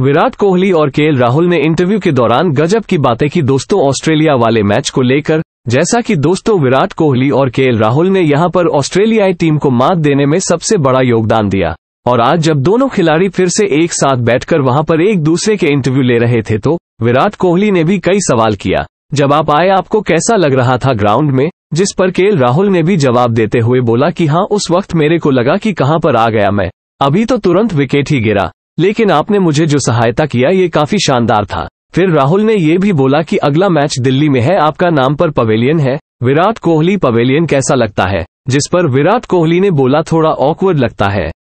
विराट कोहली और के राहुल ने इंटरव्यू के दौरान गजब की बातें की दोस्तों ऑस्ट्रेलिया वाले मैच को लेकर जैसा कि दोस्तों विराट कोहली और के राहुल ने यहां पर ऑस्ट्रेलियाई टीम को मात देने में सबसे बड़ा योगदान दिया और आज जब दोनों खिलाड़ी फिर से एक साथ बैठकर वहां पर एक दूसरे के इंटरव्यू ले रहे थे तो विराट कोहली ने भी कई सवाल किया जब आप आए आपको कैसा लग रहा था ग्राउंड में जिस पर के राहुल ने भी जवाब देते हुए बोला कि हाँ उस वक्त मेरे को लगा कि कहाँ पर आ गया मैं अभी तो तुरंत विकेट ही गिरा लेकिन आपने मुझे जो सहायता किया ये काफी शानदार था फिर राहुल ने ये भी बोला कि अगला मैच दिल्ली में है आपका नाम पर पवेलियन है विराट कोहली पवेलियन कैसा लगता है जिस पर विराट कोहली ने बोला थोड़ा ऑकवर्ड लगता है